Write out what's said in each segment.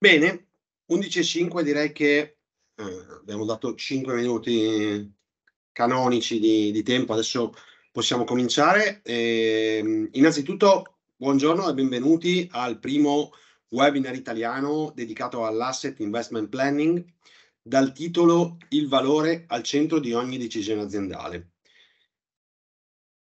Bene, 11.05 direi che eh, abbiamo dato 5 minuti canonici di, di tempo, adesso possiamo cominciare. Eh, innanzitutto buongiorno e benvenuti al primo webinar italiano dedicato all'asset investment planning dal titolo Il valore al centro di ogni decisione aziendale.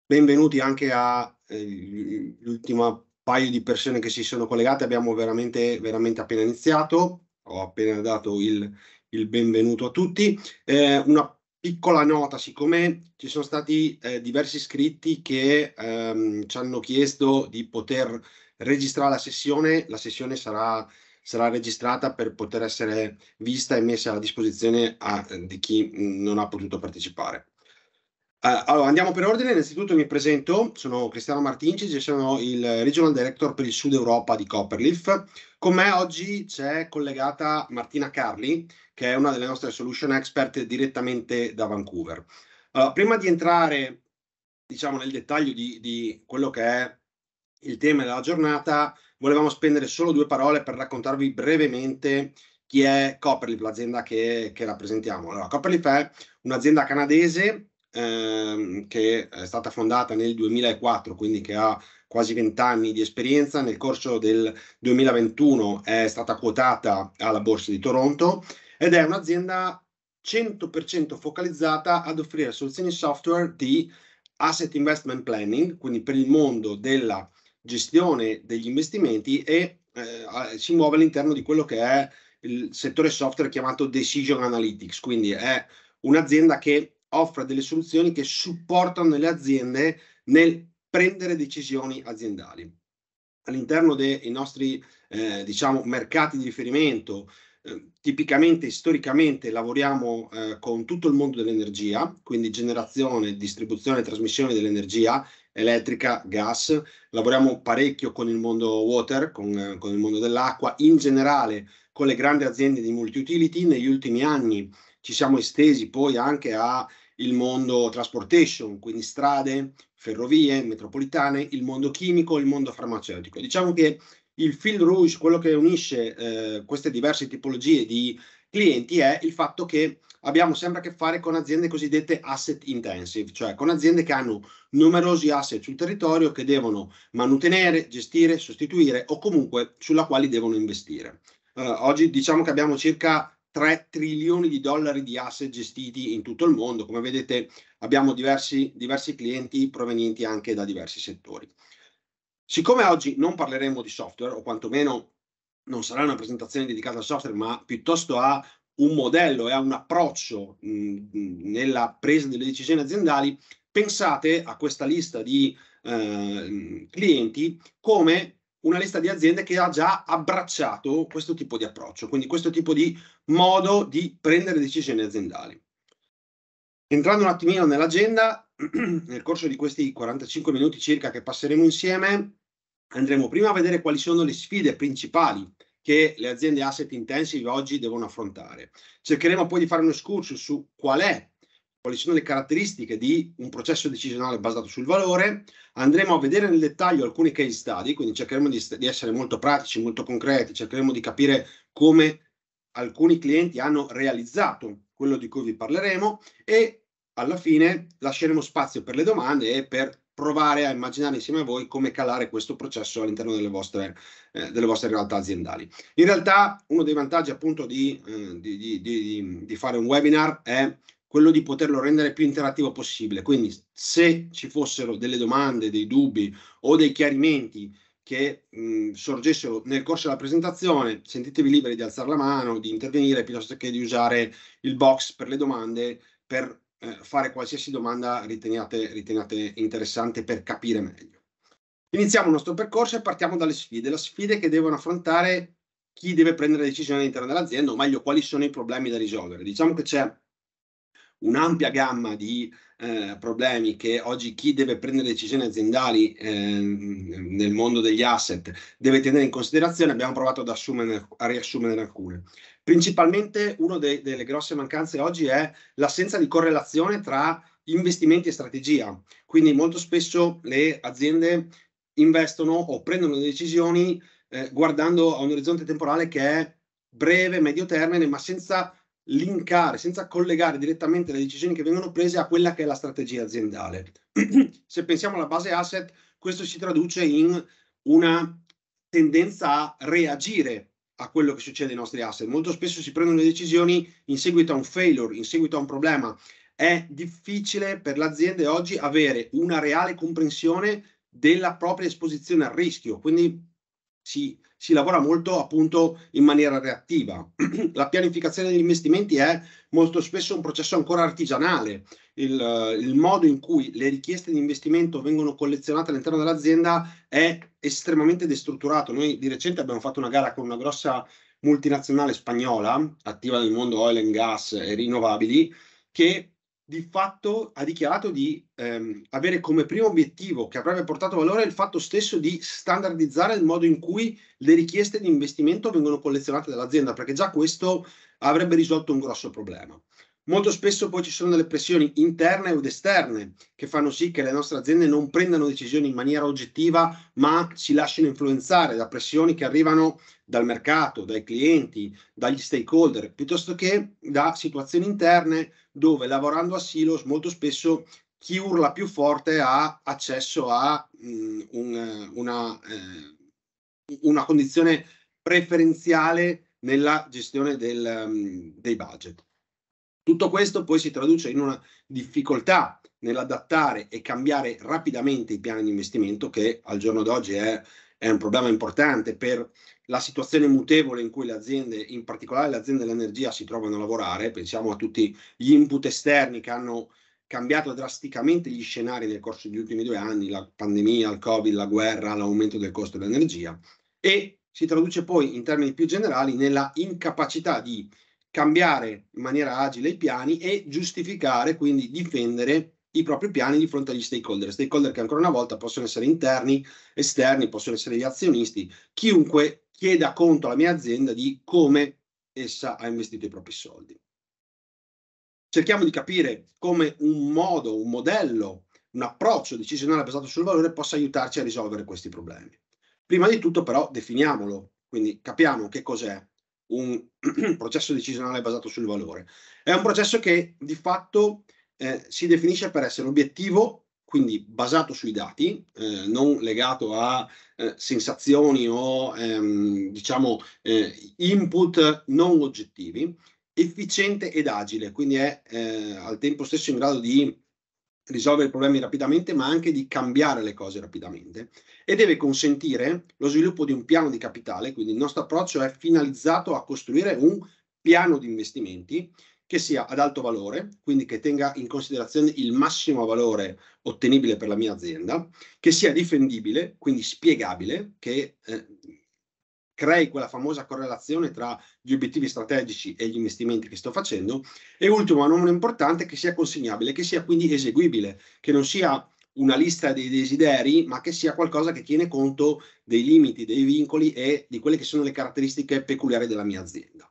Benvenuti anche all'ultima eh, paio di persone che si sono collegate, abbiamo veramente, veramente appena iniziato, ho appena dato il, il benvenuto a tutti. Eh, una piccola nota, siccome ci sono stati eh, diversi iscritti che ehm, ci hanno chiesto di poter registrare la sessione, la sessione sarà, sarà registrata per poter essere vista e messa a disposizione a, di chi non ha potuto partecipare. Eh, allora, andiamo per ordine. Innanzitutto mi presento, sono Cristiano Martinci, sono il Regional Director per il Sud Europa di Copperleaf. Con me oggi c'è collegata Martina Carli, che è una delle nostre solution expert direttamente da Vancouver. Allora, prima di entrare diciamo, nel dettaglio di, di quello che è il tema della giornata, volevamo spendere solo due parole per raccontarvi brevemente chi è Copperleaf, l'azienda che, che rappresentiamo. Allora, Copperleaf è un'azienda canadese ehm, che è stata fondata nel 2004, quindi che ha quasi 20 anni di esperienza. Nel corso del 2021 è stata quotata alla Borsa di Toronto ed è un'azienda 100% focalizzata ad offrire soluzioni software di asset investment planning, quindi per il mondo della gestione degli investimenti e eh, si muove all'interno di quello che è il settore software chiamato Decision Analytics, quindi è un'azienda che offra delle soluzioni che supportano le aziende nel prendere decisioni aziendali. All'interno dei nostri eh, diciamo, mercati di riferimento, eh, tipicamente, storicamente, lavoriamo eh, con tutto il mondo dell'energia, quindi generazione, distribuzione e trasmissione dell'energia elettrica, gas, lavoriamo parecchio con il mondo water, con, con il mondo dell'acqua, in generale con le grandi aziende di multi-utility. Negli ultimi anni ci siamo estesi poi anche al mondo transportation, quindi strade, ferrovie, metropolitane, il mondo chimico, il mondo farmaceutico. Diciamo che il fil rouge, quello che unisce eh, queste diverse tipologie di clienti è il fatto che abbiamo sempre a che fare con aziende cosiddette asset intensive, cioè con aziende che hanno numerosi asset sul territorio che devono mantenere, gestire, sostituire o comunque sulla quali devono investire. Eh, oggi diciamo che abbiamo circa 3 trilioni di dollari di asset gestiti in tutto il mondo. Come vedete abbiamo diversi, diversi clienti provenienti anche da diversi settori. Siccome oggi non parleremo di software, o quantomeno non sarà una presentazione dedicata al software, ma piuttosto a un modello e a un approccio mh, nella presa delle decisioni aziendali, pensate a questa lista di eh, clienti come una lista di aziende che ha già abbracciato questo tipo di approccio, quindi questo tipo di modo di prendere decisioni aziendali. Entrando un attimino nell'agenda, nel corso di questi 45 minuti circa che passeremo insieme, andremo prima a vedere quali sono le sfide principali che le aziende asset intensive oggi devono affrontare. Cercheremo poi di fare un scurso su qual è quali sono le caratteristiche di un processo decisionale basato sul valore. Andremo a vedere nel dettaglio alcuni case study, quindi cercheremo di, di essere molto pratici, molto concreti, cercheremo di capire come alcuni clienti hanno realizzato quello di cui vi parleremo e alla fine lasceremo spazio per le domande e per provare a immaginare insieme a voi come calare questo processo all'interno delle, eh, delle vostre, realtà aziendali. In realtà uno dei vantaggi appunto di, eh, di, di, di fare un webinar è quello di poterlo rendere più interattivo possibile. Quindi se ci fossero delle domande, dei dubbi o dei chiarimenti che mh, sorgessero nel corso della presentazione, sentitevi liberi di alzare la mano, di intervenire piuttosto che di usare il box per le domande per eh, fare qualsiasi domanda riteniate, riteniate interessante per capire meglio. Iniziamo il nostro percorso e partiamo dalle sfide, le sfide che devono affrontare chi deve prendere decisioni all'interno dell'azienda, o meglio quali sono i problemi da risolvere. Diciamo che c'è un'ampia gamma di eh, problemi che oggi chi deve prendere decisioni aziendali eh, nel mondo degli asset deve tenere in considerazione, abbiamo provato ad assumere, a riassumere alcune. Principalmente una de- delle grosse mancanze oggi è l'assenza di correlazione tra investimenti e strategia. Quindi molto spesso le aziende investono o prendono decisioni eh, guardando a un orizzonte temporale che è breve, medio termine, ma senza linkare, senza collegare direttamente le decisioni che vengono prese a quella che è la strategia aziendale. Se pensiamo alla base asset, questo si traduce in una tendenza a reagire a quello che succede ai nostri asset. Molto spesso si prendono le decisioni in seguito a un failure, in seguito a un problema. È difficile per l'azienda oggi avere una reale comprensione della propria esposizione al rischio, quindi si si lavora molto appunto in maniera reattiva. La pianificazione degli investimenti è molto spesso un processo ancora artigianale. Il, il modo in cui le richieste di investimento vengono collezionate all'interno dell'azienda è estremamente destrutturato. Noi di recente abbiamo fatto una gara con una grossa multinazionale spagnola attiva nel mondo oil and gas e rinnovabili che di fatto ha dichiarato di ehm, avere come primo obiettivo che avrebbe portato valore il fatto stesso di standardizzare il modo in cui le richieste di investimento vengono collezionate dall'azienda, perché già questo avrebbe risolto un grosso problema. Molto spesso poi ci sono delle pressioni interne ed esterne che fanno sì che le nostre aziende non prendano decisioni in maniera oggettiva, ma si lasciano influenzare da pressioni che arrivano dal mercato, dai clienti, dagli stakeholder, piuttosto che da situazioni interne dove lavorando a silos molto spesso chi urla più forte ha accesso a mh, mm, un, eh, una, eh, una, condizione preferenziale nella gestione del, um, dei budget. Tutto questo poi si traduce in una difficoltà nell'adattare e cambiare rapidamente i piani di investimento che al giorno d'oggi è, è un problema importante per la situazione mutevole in cui le aziende, in particolare le aziende dell'energia, si trovano a lavorare. Pensiamo a tutti gli input esterni che hanno cambiato drasticamente gli scenari nel corso degli ultimi due anni, la pandemia, il Covid, la guerra, l'aumento del costo dell'energia e si traduce poi in termini più generali nella incapacità di cambiare in maniera agile i piani e giustificare, quindi difendere i propri piani di fronte agli stakeholder. Stakeholder che ancora una volta possono essere interni, esterni, possono essere gli azionisti, chiunque chieda conto alla mia azienda di come essa ha investito i propri soldi. Cerchiamo di capire come un modo, un modello, un approccio decisionale basato sul valore possa aiutarci a risolvere questi problemi. Prima di tutto però definiamolo, quindi capiamo che cos'è un processo decisionale basato sul valore. È un processo che di fatto eh, si definisce per essere obiettivo, quindi basato sui dati, eh, non legato a eh, sensazioni o ehm, diciamo eh, input non oggettivi, efficiente ed agile, quindi è eh, al tempo stesso in grado di risolvere i problemi rapidamente, ma anche di cambiare le cose rapidamente e deve consentire lo sviluppo di un piano di capitale, quindi il nostro approccio è finalizzato a costruire un piano di investimenti che sia ad alto valore, quindi che tenga in considerazione il massimo valore ottenibile per la mia azienda, che sia difendibile, quindi spiegabile, che eh, crei quella famosa correlazione tra gli obiettivi strategici e gli investimenti che sto facendo e ultimo ma non importante che sia consegnabile, che sia quindi eseguibile, che non sia una lista dei desideri ma che sia qualcosa che tiene conto dei limiti, dei vincoli e di quelle che sono le caratteristiche peculiari della mia azienda.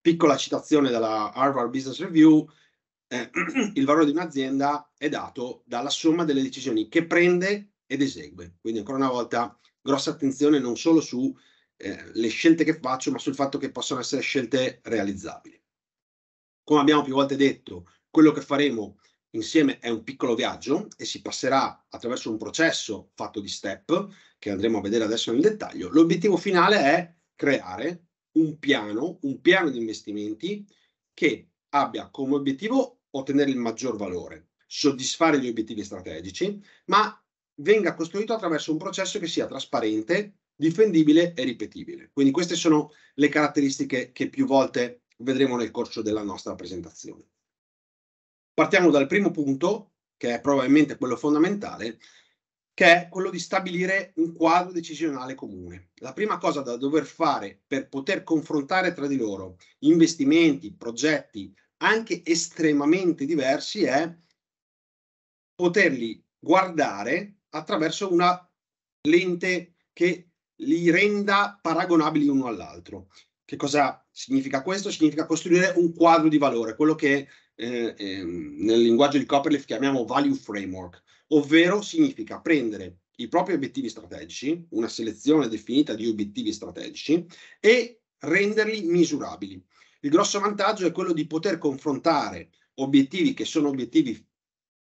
Piccola citazione dalla Harvard Business Review, eh, il valore di un'azienda è dato dalla somma delle decisioni che prende ed esegue. Quindi ancora una volta grossa attenzione non solo su eh, le scelte che faccio, ma sul fatto che possono essere scelte realizzabili. Come abbiamo più volte detto, quello che faremo insieme è un piccolo viaggio e si passerà attraverso un processo fatto di step che andremo a vedere adesso nel dettaglio. L'obiettivo finale è creare un piano, un piano di investimenti che abbia come obiettivo ottenere il maggior valore, soddisfare gli obiettivi strategici, ma venga costruito attraverso un processo che sia trasparente, difendibile e ripetibile. Quindi queste sono le caratteristiche che più volte vedremo nel corso della nostra presentazione. Partiamo dal primo punto, che è probabilmente quello fondamentale, che è quello di stabilire un quadro decisionale comune. La prima cosa da dover fare per poter confrontare tra di loro investimenti, progetti anche estremamente diversi è poterli guardare attraverso una lente che li renda paragonabili uno all'altro. Che cosa significa questo? Significa costruire un quadro di valore, quello che eh, eh, nel linguaggio di Copperleaf chiamiamo value framework, ovvero significa prendere i propri obiettivi strategici, una selezione definita di obiettivi strategici e renderli misurabili. Il grosso vantaggio è quello di poter confrontare obiettivi che sono obiettivi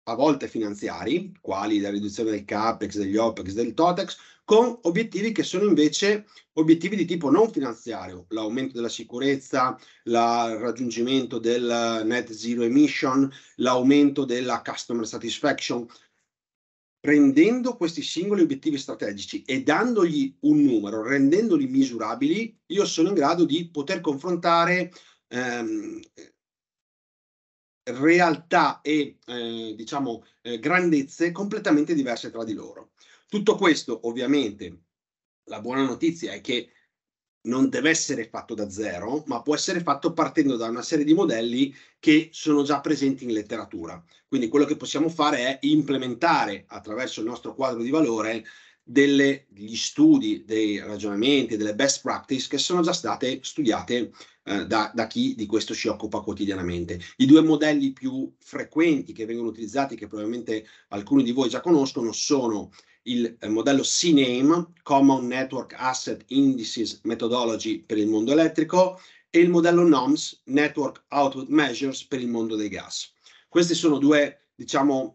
a volte finanziari, quali la riduzione del CAPEX, degli OPEX, del TOTEX, con obiettivi che sono invece obiettivi di tipo non finanziario, l'aumento della sicurezza, il raggiungimento del net zero emission, l'aumento della customer satisfaction, prendendo questi singoli obiettivi strategici e dandogli un numero, rendendoli misurabili, io sono in grado di poter confrontare ehm, realtà e eh, diciamo eh, grandezze completamente diverse tra di loro. Tutto questo ovviamente la buona notizia è che non deve essere fatto da zero, ma può essere fatto partendo da una serie di modelli che sono già presenti in letteratura. Quindi quello che possiamo fare è implementare attraverso il nostro quadro di valore degli studi, dei ragionamenti, delle best practice che sono già state studiate eh, da, da, chi di questo si occupa quotidianamente. I due modelli più frequenti che vengono utilizzati, che probabilmente alcuni di voi già conoscono, sono il eh, modello CNAME, Common Network Asset Indices Methodology per il mondo elettrico, e il modello NOMS, Network Output Measures per il mondo dei gas. Questi sono due, diciamo,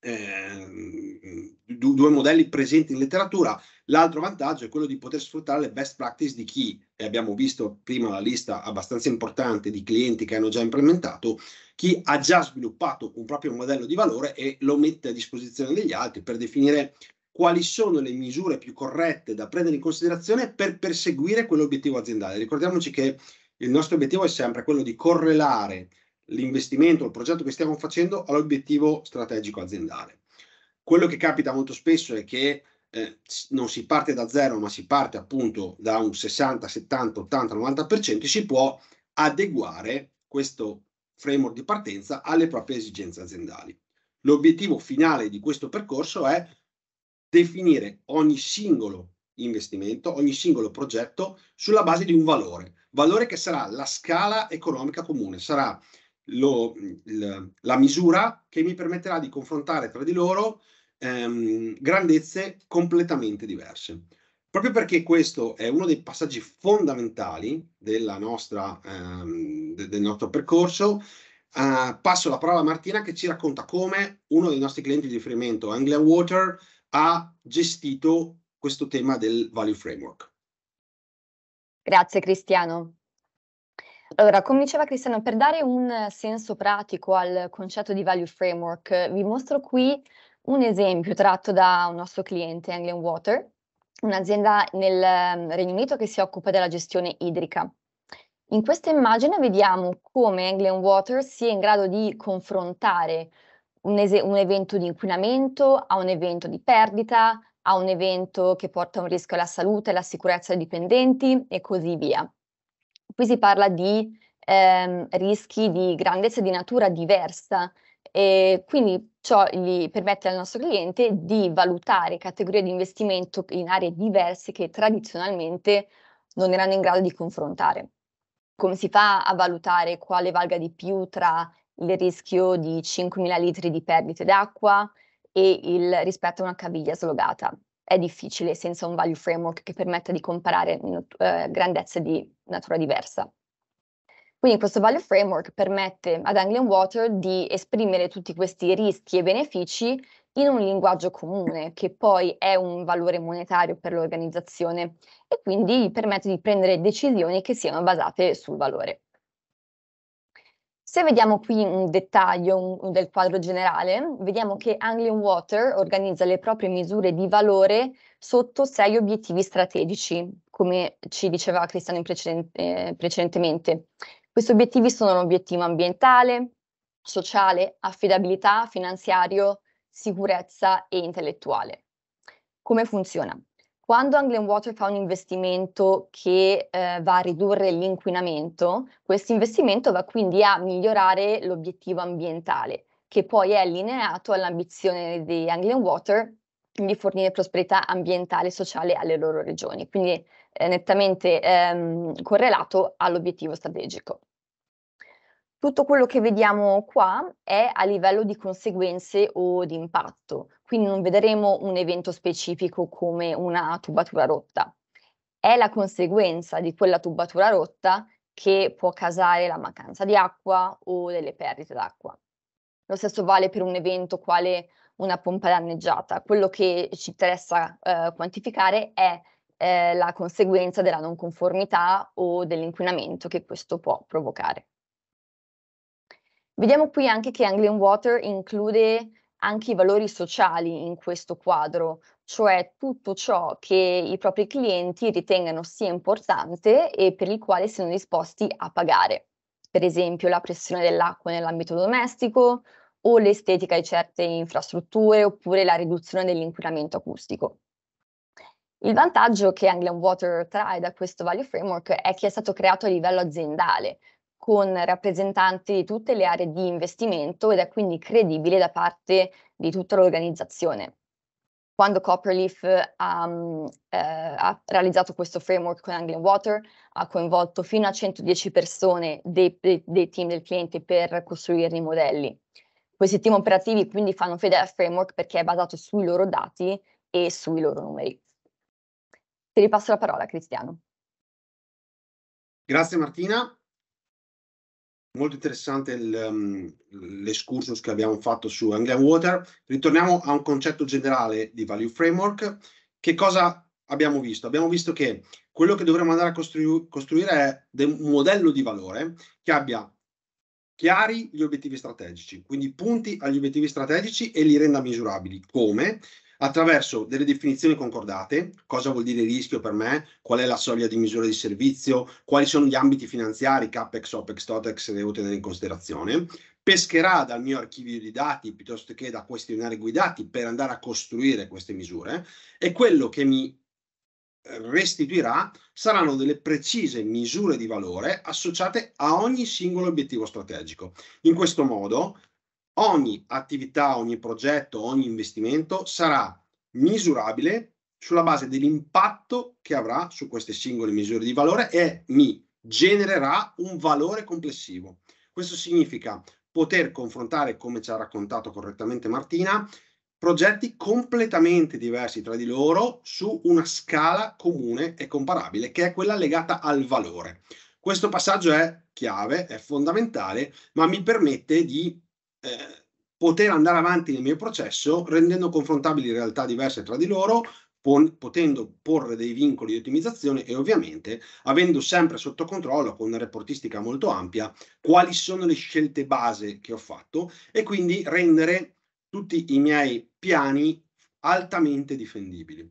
eh, due modelli presenti in letteratura. L'altro vantaggio è quello di poter sfruttare le best practice di chi, e abbiamo visto prima la lista abbastanza importante di clienti che hanno già implementato, chi ha già sviluppato un proprio modello di valore e lo mette a disposizione degli altri per definire quali sono le misure più corrette da prendere in considerazione per perseguire quell'obiettivo aziendale. Ricordiamoci che il nostro obiettivo è sempre quello di correlare l'investimento, il progetto che stiamo facendo all'obiettivo strategico aziendale. Quello che capita molto spesso è che eh, non si parte da zero, ma si parte appunto da un 60, 70, 80, 90% e si può adeguare questo framework di partenza alle proprie esigenze aziendali. L'obiettivo finale di questo percorso è definire ogni singolo investimento, ogni singolo progetto sulla base di un valore, valore che sarà la scala economica comune, sarà lo, il, la misura che mi permetterà di confrontare tra di loro ehm, grandezze completamente diverse. Proprio perché questo è uno dei passaggi fondamentali nostra, ehm, de, del nostro percorso, eh, passo la parola a Martina che ci racconta come uno dei nostri clienti di riferimento, Anglia Water, ha gestito questo tema del Value Framework. Grazie Cristiano. Allora, come diceva Cristiano, per dare un senso pratico al concetto di value framework, vi mostro qui un esempio tratto da un nostro cliente, Anglian Water, un'azienda nel ehm, Regno Unito che si occupa della gestione idrica. In questa immagine vediamo come Anglian Water sia in grado di confrontare un, es- un evento di inquinamento a un evento di perdita, a un evento che porta un rischio alla salute, alla sicurezza dei dipendenti e così via. Qui si parla di ehm, rischi di grandezza di natura diversa e quindi ciò gli permette al nostro cliente di valutare categorie di investimento in aree diverse che tradizionalmente non erano in grado di confrontare. Come si fa a valutare quale valga di più tra il rischio di 5.000 litri di perdite d'acqua e il rispetto a una caviglia slogata? è difficile senza un value framework che permetta di comparare eh, grandezze di natura diversa. Quindi questo value framework permette ad Anglian Water di esprimere tutti questi rischi e benefici in un linguaggio comune che poi è un valore monetario per l'organizzazione e quindi permette di prendere decisioni che siano basate sul valore. Se vediamo qui un dettaglio del quadro generale, vediamo che Anglian Water organizza le proprie misure di valore sotto sei obiettivi strategici, come ci diceva Cristiano preceden eh, precedentemente. Questi obiettivi sono l'obiettivo ambientale, sociale, affidabilità, finanziario, sicurezza e intellettuale. Come funziona? Quando Anglian Water fa un investimento che eh, va a ridurre l'inquinamento, questo investimento va quindi a migliorare l'obiettivo ambientale, che poi è allineato all'ambizione di Anglian Water di fornire prosperità ambientale e sociale alle loro regioni, quindi è nettamente ehm, correlato all'obiettivo strategico. Tutto quello che vediamo qua è a livello di conseguenze o di impatto, quindi non vedremo un evento specifico come una tubatura rotta. È la conseguenza di quella tubatura rotta che può causare la mancanza di acqua o delle perdite d'acqua. Lo stesso vale per un evento quale una pompa danneggiata. Quello che ci interessa eh, quantificare è eh, la conseguenza della non conformità o dell'inquinamento che questo può provocare. Vediamo qui anche che Anglian Water include anche i valori sociali in questo quadro, cioè tutto ciò che i propri clienti ritengano sia importante e per il quale siano disposti a pagare. Per esempio la pressione dell'acqua nell'ambito domestico o l'estetica di certe infrastrutture oppure la riduzione dell'inquinamento acustico. Il vantaggio che Anglian Water trae da questo value framework è che è stato creato a livello aziendale, con rappresentanti di tutte le aree di investimento ed è quindi credibile da parte di tutta l'organizzazione. Quando Copperleaf ha, mm, eh, ha realizzato questo framework con Anglian Water, ha coinvolto fino a 110 persone dei, dei, dei team del cliente per costruirne i modelli. Questi team operativi quindi fanno fede al framework perché è basato sui loro dati e sui loro numeri. Ti ripasso la parola, Cristiano. Grazie Martina molto interessante il, um, l'escursus che abbiamo fatto su Anglian Water. Ritorniamo a un concetto generale di Value Framework. Che cosa abbiamo visto? Abbiamo visto che quello che dovremmo andare a costru- costruire è un modello di valore che abbia chiari gli obiettivi strategici, quindi punti agli obiettivi strategici e li renda misurabili. Come? attraverso delle definizioni concordate, cosa vuol dire rischio per me, qual è la soglia di misura di servizio, quali sono gli ambiti finanziari, CAPEX, OPEX, TOTEX, devo tenere in considerazione, pescherà dal mio archivio di dati piuttosto che da questionari guidati per andare a costruire queste misure e quello che mi restituirà saranno delle precise misure di valore associate a ogni singolo obiettivo strategico. In questo modo ogni attività, ogni progetto, ogni investimento sarà misurabile sulla base dell'impatto che avrà su queste singole misure di valore e mi genererà un valore complessivo. Questo significa poter confrontare, come ci ha raccontato correttamente Martina, progetti completamente diversi tra di loro su una scala comune e comparabile, che è quella legata al valore. Questo passaggio è chiave, è fondamentale, ma mi permette di eh, poter andare avanti nel mio processo rendendo confrontabili realtà diverse tra di loro, pon- potendo porre dei vincoli di ottimizzazione e ovviamente avendo sempre sotto controllo con una reportistica molto ampia quali sono le scelte base che ho fatto e quindi rendere tutti i miei piani altamente difendibili. Il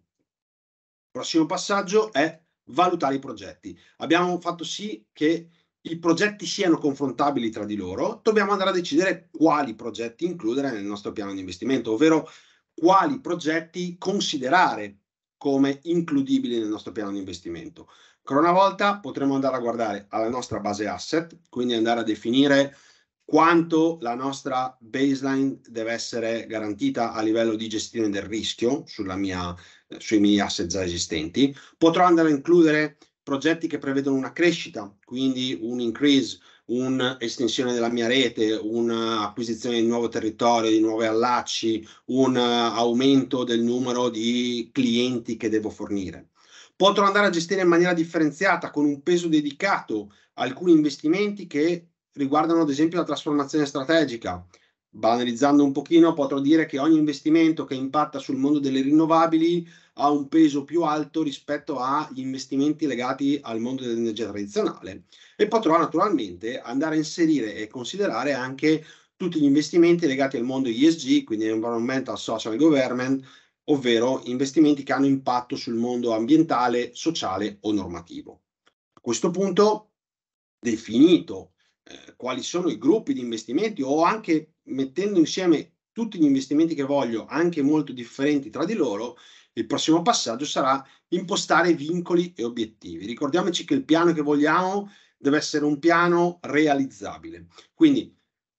prossimo passaggio è valutare i progetti. Abbiamo fatto sì che i progetti siano confrontabili tra di loro, dobbiamo andare a decidere quali progetti includere nel nostro piano di investimento, ovvero quali progetti considerare come includibili nel nostro piano di investimento. Ancora una volta potremo andare a guardare alla nostra base asset, quindi andare a definire quanto la nostra baseline deve essere garantita a livello di gestione del rischio mia, sui miei asset già esistenti. Potrò andare a includere progetti che prevedono una crescita, quindi un increase, un'estensione della mia rete, un'acquisizione di nuovo territorio, di nuovi allacci, un eh, aumento del numero di clienti che devo fornire. Potrò andare a gestire in maniera differenziata, con un peso dedicato, alcuni investimenti che riguardano ad esempio la trasformazione strategica, banalizzando un pochino, potrò dire che ogni investimento che impatta sul mondo delle rinnovabili ha un peso più alto rispetto agli investimenti legati al mondo dell'energia tradizionale e potrò naturalmente andare a inserire e considerare anche tutti gli investimenti legati al mondo ESG, quindi Environmental Social Government, ovvero investimenti che hanno impatto sul mondo ambientale, sociale o normativo. A questo punto, definito eh, quali sono i gruppi di investimenti o anche mettendo insieme tutti gli investimenti che voglio, anche molto differenti tra di loro, il prossimo passaggio sarà impostare vincoli e obiettivi. Ricordiamoci che il piano che vogliamo deve essere un piano realizzabile. Quindi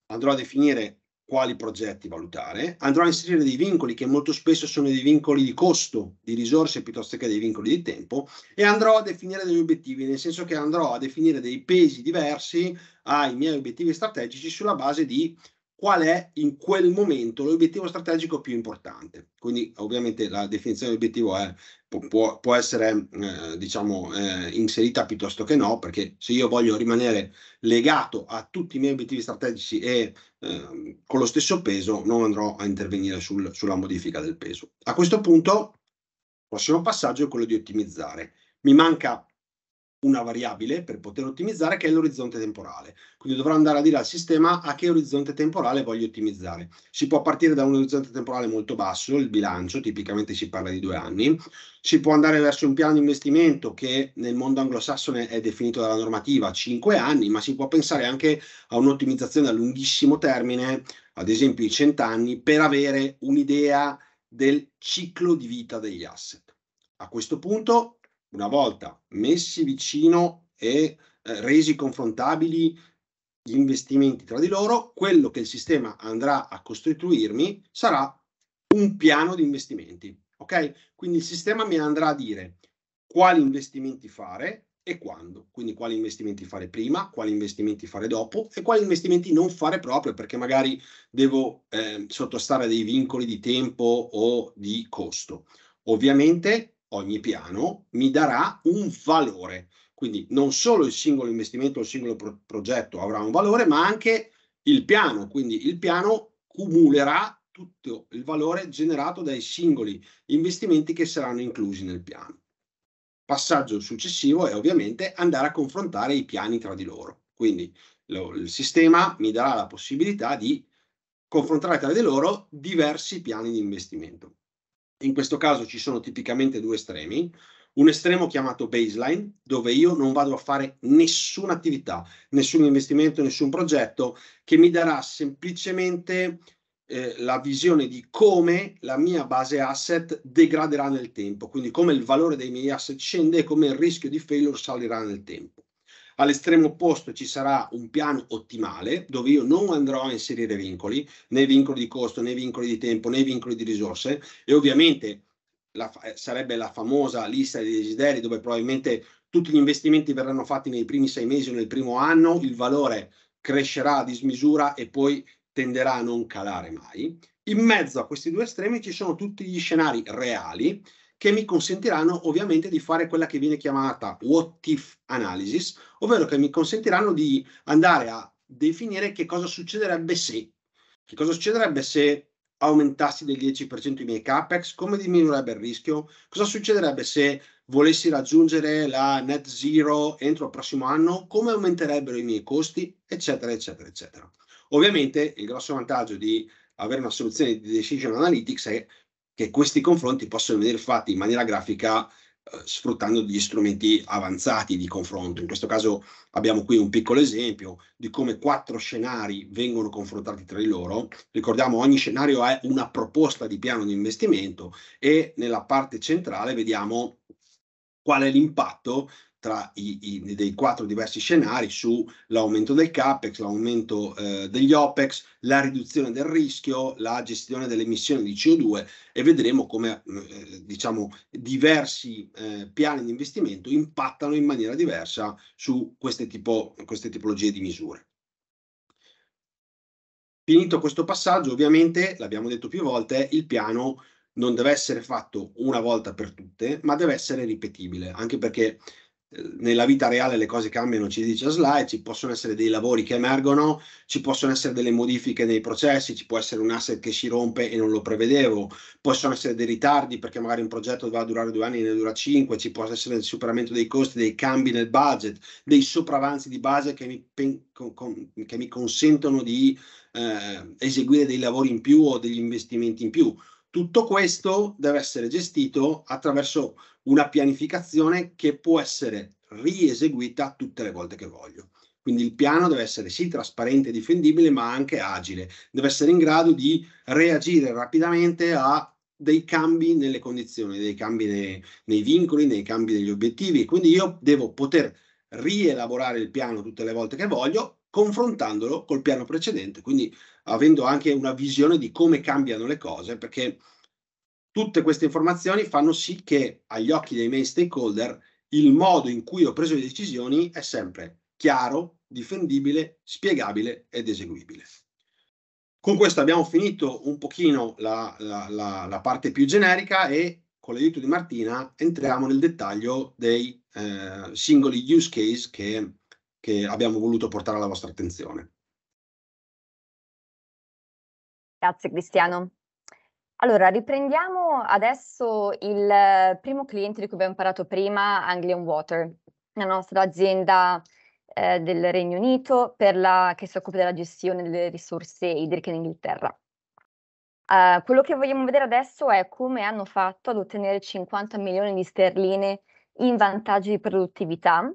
andrò a definire quali progetti valutare, andrò a inserire dei vincoli che molto spesso sono dei vincoli di costo, di risorse piuttosto che dei vincoli di tempo e andrò a definire degli obiettivi, nel senso che andrò a definire dei pesi diversi ai miei obiettivi strategici sulla base di qual è in quel momento l'obiettivo strategico più importante. Quindi ovviamente la definizione dell'obiettivo è, può, può, essere eh, diciamo, eh, inserita piuttosto che no, perché se io voglio rimanere legato a tutti i miei obiettivi strategici e eh, con lo stesso peso non andrò a intervenire sul, sulla modifica del peso. A questo punto, il prossimo passaggio è quello di ottimizzare. Mi manca una variabile per poter ottimizzare che è l'orizzonte temporale. Quindi dovrò andare a dire al sistema a che orizzonte temporale voglio ottimizzare. Si può partire da un orizzonte temporale molto basso, il bilancio, tipicamente si parla di due anni, si può andare verso un piano di investimento che nel mondo anglosassone è definito dalla normativa 5 anni, ma si può pensare anche a un'ottimizzazione a lunghissimo termine, ad esempio i 100 anni, per avere un'idea del ciclo di vita degli asset. A questo punto una volta messi vicino e eh, resi confrontabili gli investimenti tra di loro, quello che il sistema andrà a costituirmi sarà un piano di investimenti. Ok? Quindi il sistema mi andrà a dire quali investimenti fare e quando. Quindi quali investimenti fare prima, quali investimenti fare dopo e quali investimenti non fare proprio perché magari devo eh, sottostare a dei vincoli di tempo o di costo. Ovviamente ogni piano mi darà un valore. Quindi non solo il singolo investimento o il singolo pro progetto avrà un valore, ma anche il piano. Quindi il piano cumulerà tutto il valore generato dai singoli investimenti che saranno inclusi nel piano. Passaggio successivo è ovviamente andare a confrontare i piani tra di loro. Quindi lo, il sistema mi darà la possibilità di confrontare tra di loro diversi piani di investimento. In questo caso ci sono tipicamente due estremi. Un estremo chiamato baseline, dove io non vado a fare nessuna attività, nessun investimento, nessun progetto, che mi darà semplicemente eh, la visione di come la mia base asset degraderà nel tempo, quindi come il valore dei miei asset scende e come il rischio di failure salirà nel tempo. All'estremo opposto ci sarà un piano ottimale dove io non andrò a inserire vincoli, né vincoli di costo, né vincoli di tempo, né vincoli di risorse e ovviamente la, eh, sarebbe la famosa lista dei desideri dove probabilmente tutti gli investimenti verranno fatti nei primi sei mesi o nel primo anno, il valore crescerà a dismisura e poi tenderà a non calare mai. In mezzo a questi due estremi ci sono tutti gli scenari reali che mi consentiranno ovviamente di fare quella che viene chiamata what if analysis, ovvero che mi consentiranno di andare a definire che cosa succederebbe se, che cosa succederebbe se aumentassi del 10% i miei capex, come diminuirebbe il rischio, cosa succederebbe se volessi raggiungere la net zero entro il prossimo anno, come aumenterebbero i miei costi, eccetera, eccetera, eccetera. Ovviamente il grosso vantaggio di avere una soluzione di decision analytics è che questi confronti possono venire fatti in maniera grafica eh, sfruttando degli strumenti avanzati di confronto. In questo caso abbiamo qui un piccolo esempio di come quattro scenari vengono confrontati tra di loro. Ricordiamo ogni scenario è una proposta di piano di investimento e nella parte centrale vediamo qual è l'impatto tra i, i, dei quattro diversi scenari sull'aumento del CAPEX, l'aumento eh, degli OPEX, la riduzione del rischio, la gestione delle emissioni di CO2 e vedremo come eh, diciamo, diversi eh, piani di investimento impattano in maniera diversa su queste, tipo, queste tipologie di misure. Finito questo passaggio, ovviamente, l'abbiamo detto più volte, il piano non deve essere fatto una volta per tutte, ma deve essere ripetibile, anche perché nella vita reale le cose cambiano, ci dice Slide, ci possono essere dei lavori che emergono, ci possono essere delle modifiche nei processi, ci può essere un asset che si rompe e non lo prevedevo, possono essere dei ritardi perché magari un progetto va a durare due anni e ne dura cinque, ci può essere il superamento dei costi, dei cambi nel budget, dei sopravanzi di base che mi, che mi consentono di eh, eseguire dei lavori in più o degli investimenti in più. Tutto questo deve essere gestito attraverso una pianificazione che può essere rieseguita tutte le volte che voglio. Quindi il piano deve essere sì trasparente e difendibile, ma anche agile, deve essere in grado di reagire rapidamente a dei cambi nelle condizioni, dei cambi nei, nei vincoli, nei cambi degli obiettivi. Quindi io devo poter rielaborare il piano tutte le volte che voglio, confrontandolo col piano precedente, quindi avendo anche una visione di come cambiano le cose, perché Tutte queste informazioni fanno sì che agli occhi dei miei stakeholder il modo in cui ho preso le decisioni è sempre chiaro, difendibile, spiegabile ed eseguibile. Con questo abbiamo finito un pochino la, la, la, la parte più generica e con l'aiuto di Martina entriamo nel dettaglio dei eh, singoli use case che, che abbiamo voluto portare alla vostra attenzione. Grazie Cristiano. Allora, riprendiamo adesso il primo cliente di cui abbiamo parlato prima, Anglian Water, la nostra azienda eh, del Regno Unito la, che si occupa della gestione delle risorse idriche in Inghilterra. Uh, quello che vogliamo vedere adesso è come hanno fatto ad ottenere 50 milioni di sterline in vantaggi di produttività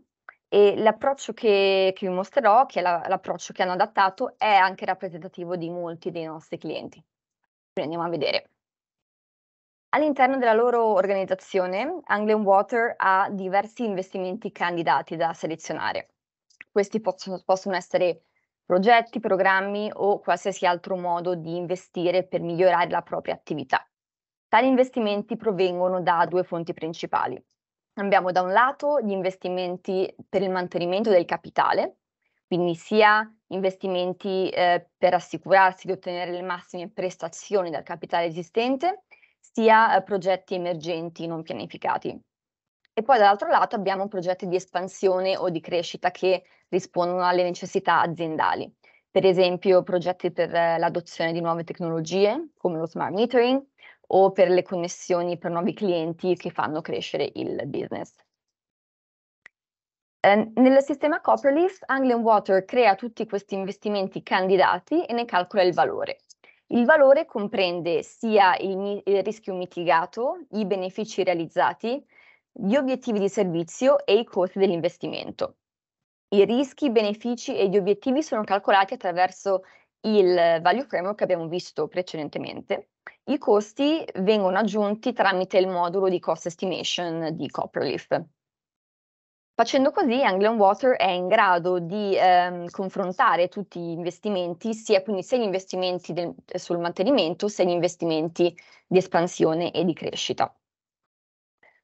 e l'approccio che, che vi mostrerò, che è la, l'approccio che hanno adattato, è anche rappresentativo di molti dei nostri clienti. Quindi andiamo a vedere. All'interno della loro organizzazione, Anglian Water ha diversi investimenti candidati da selezionare. Questi possono, possono essere progetti, programmi o qualsiasi altro modo di investire per migliorare la propria attività. Tali investimenti provengono da due fonti principali. Abbiamo da un lato gli investimenti per il mantenimento del capitale, quindi sia investimenti eh, per assicurarsi di ottenere le massime prestazioni dal capitale esistente, sia eh, progetti emergenti non pianificati. E poi dall'altro lato abbiamo progetti di espansione o di crescita che rispondono alle necessità aziendali, per esempio progetti per eh, l'adozione di nuove tecnologie come lo smart metering o per le connessioni per nuovi clienti che fanno crescere il business. Ehm, nel sistema Copperleaf, Anglian Water crea tutti questi investimenti candidati e ne calcola il valore. Il valore comprende sia il, il rischio mitigato, i benefici realizzati, gli obiettivi di servizio e i costi dell'investimento. I rischi, i benefici e gli obiettivi sono calcolati attraverso il value framework che abbiamo visto precedentemente. I costi vengono aggiunti tramite il modulo di cost estimation di Copperleaf. Facendo così Anglian Water è in grado di ehm, confrontare tutti gli investimenti, sia, quindi sia gli investimenti del, sul mantenimento, sia gli investimenti di espansione e di crescita.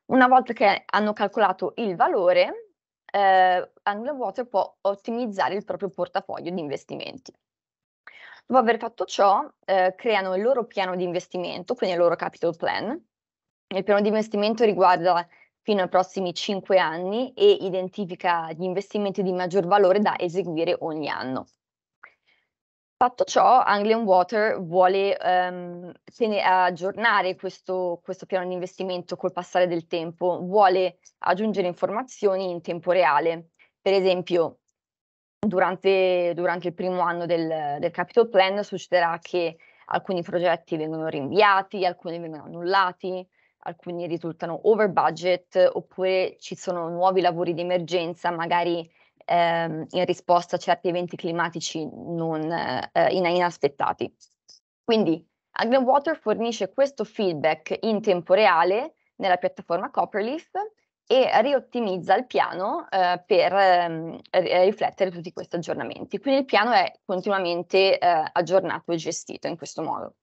Una volta che hanno calcolato il valore, eh, Anglian Water può ottimizzare il proprio portafoglio di investimenti. Dopo aver fatto ciò, eh, creano il loro piano di investimento, quindi il loro capital plan. Il piano di investimento riguarda fino ai prossimi 5 anni e identifica gli investimenti di maggior valore da eseguire ogni anno. Fatto ciò, Anglian Water vuole ehm, aggiornare questo, questo, piano di investimento col passare del tempo, vuole aggiungere informazioni in tempo reale. Per esempio, durante, durante il primo anno del, del Capital Plan succederà che alcuni progetti vengono rinviati, alcuni vengono annullati, alcuni risultano over budget oppure ci sono nuovi lavori di emergenza, magari ehm, in risposta a certi eventi climatici non eh, inaspettati. Quindi Agriwater fornisce questo feedback in tempo reale nella piattaforma Copperleaf e riottimizza il piano eh, per ehm, riflettere tutti questi aggiornamenti. Quindi il piano è continuamente eh, aggiornato e gestito in questo modo.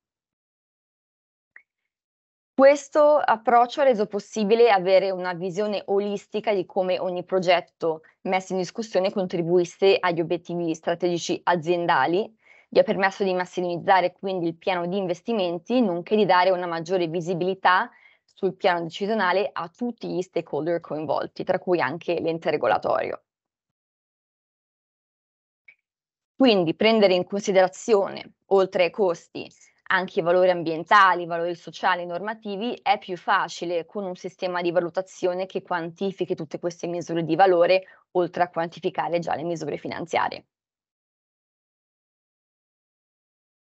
Questo approccio ha reso possibile avere una visione olistica di come ogni progetto messo in discussione contribuisse agli obiettivi strategici aziendali, gli ha permesso di massimizzare quindi il piano di investimenti, nonché di dare una maggiore visibilità sul piano decisionale a tutti gli stakeholder coinvolti, tra cui anche l'ente regolatorio. Quindi prendere in considerazione, oltre ai costi, anche i valori ambientali, i valori sociali, normativi, è più facile con un sistema di valutazione che quantifichi tutte queste misure di valore, oltre a quantificare già le misure finanziarie.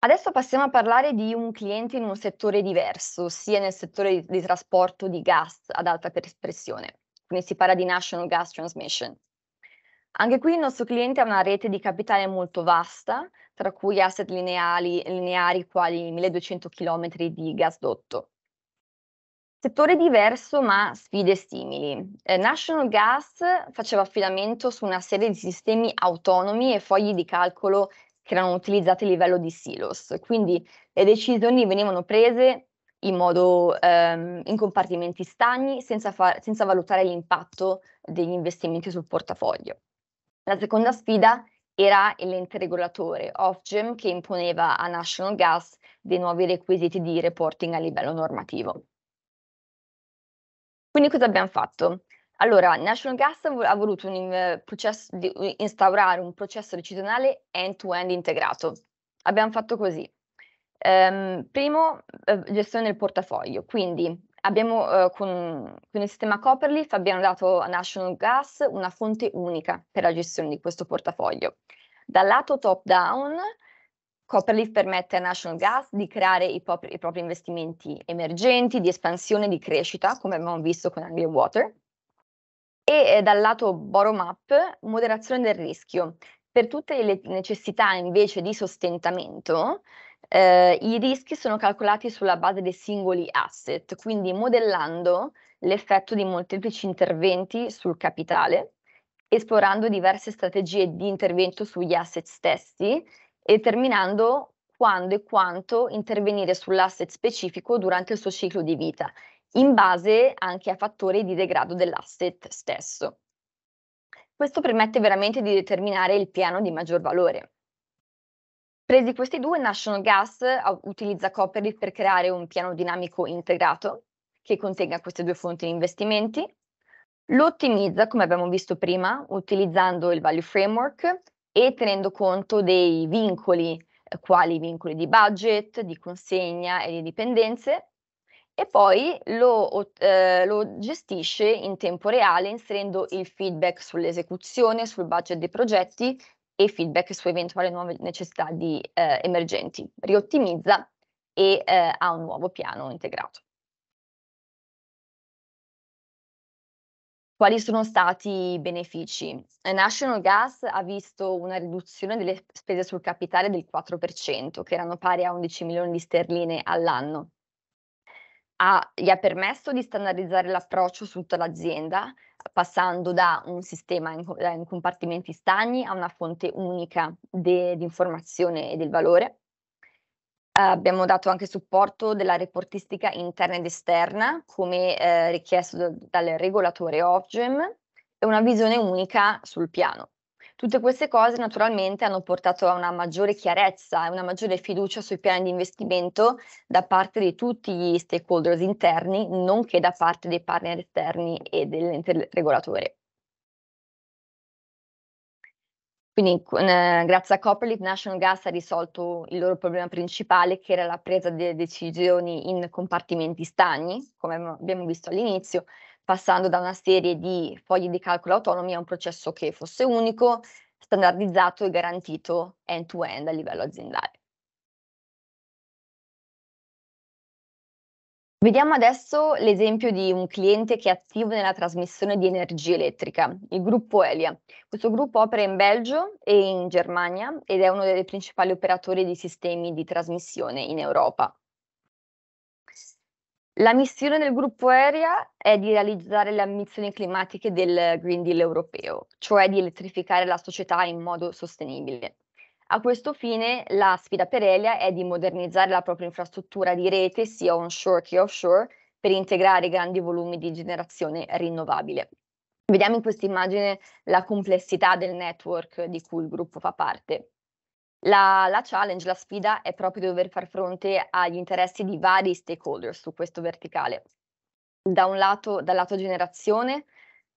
Adesso passiamo a parlare di un cliente in un settore diverso, sia nel settore di, di trasporto di gas ad alta pressione, quindi si parla di National Gas Transmission. Anche qui il nostro cliente ha una rete di capitale molto vasta, tra cui asset lineali, lineari quali 1200 km di gasdotto. Settore diverso ma sfide simili. Eh, National Gas faceva affidamento su una serie di sistemi autonomi e fogli di calcolo che erano utilizzati a livello di silos, quindi le decisioni venivano prese in modo ehm, in compartimenti stagni senza, senza valutare l'impatto degli investimenti sul portafoglio. La seconda sfida era l'ente regolatore Ofgem che imponeva a National Gas dei nuovi requisiti di reporting a livello normativo. Quindi cosa abbiamo fatto? Allora, National Gas ha voluto un eh, processo, instaurare un processo decisionale end-to-end integrato. Abbiamo fatto così. Um, primo, eh, gestione del portafoglio, quindi abbiamo eh, con, con, il sistema Copperleaf abbiamo dato a National Gas una fonte unica per la gestione di questo portafoglio. Dal lato top-down, Copperleaf permette a National Gas di creare i, propri, i propri investimenti emergenti, di espansione, di crescita, come abbiamo visto con Anglia Water. E eh, dal lato bottom-up, moderazione del rischio. Per tutte le necessità invece di sostentamento, eh, I rischi sono calcolati sulla base dei singoli asset, quindi modellando l'effetto di molteplici interventi sul capitale, esplorando diverse strategie di intervento sugli asset stessi e determinando quando e quanto intervenire sull'asset specifico durante il suo ciclo di vita, in base anche a fattori di degrado dell'asset stesso. Questo permette veramente di determinare il piano di maggior valore. Presi questi due, National Gas utilizza Copperleaf per creare un piano dinamico integrato che contenga queste due fonti di investimenti. Lo ottimizza, come abbiamo visto prima, utilizzando il Value Framework e tenendo conto dei vincoli, eh, quali vincoli di budget, di consegna e di dipendenze, e poi lo, eh, lo, gestisce in tempo reale inserendo il feedback sull'esecuzione, sul budget dei progetti e feedback su eventuali nuove necessità di, eh, emergenti, riottimizza e eh, ha un nuovo piano integrato. Quali sono stati i benefici? National Gas ha visto una riduzione delle spese sul capitale del 4%, che erano pari a 11 milioni di sterline all'anno, ha, gli ha permesso di standardizzare l'approccio su tutta l'azienda, passando da un sistema in, in compartimenti stagni a una fonte unica di informazione e del valore. Eh, abbiamo dato anche supporto della reportistica interna ed esterna, come eh, richiesto da, dal regolatore Ofgem, e una visione unica sul piano. Tutte queste cose naturalmente hanno portato a una maggiore chiarezza e una maggiore fiducia sui piani di investimento da parte di tutti gli stakeholders interni, nonché da parte dei partner esterni e dell'ente regolatore. Quindi eh, grazie a Copperleaf National Gas ha risolto il loro problema principale che era la presa delle decisioni in compartimenti stagni, come abbiamo visto all'inizio, passando da una serie di fogli di calcolo autonomi a un processo che fosse unico, standardizzato e garantito end-to-end a livello aziendale. Vediamo adesso l'esempio di un cliente che è attivo nella trasmissione di energia elettrica, il gruppo Elia. Questo gruppo opera in Belgio e in Germania ed è uno dei principali operatori di sistemi di trasmissione in Europa. La missione del gruppo aerea è di realizzare le ambizioni climatiche del Green Deal europeo, cioè di elettrificare la società in modo sostenibile. A questo fine, la sfida per Elia è di modernizzare la propria infrastruttura di rete, sia onshore che offshore, per integrare grandi volumi di generazione rinnovabile. Vediamo in questa immagine la complessità del network di cui il gruppo fa parte. La, la, challenge, la sfida è proprio dover far fronte agli interessi di vari stakeholder su questo verticale. Da un lato, dal lato generazione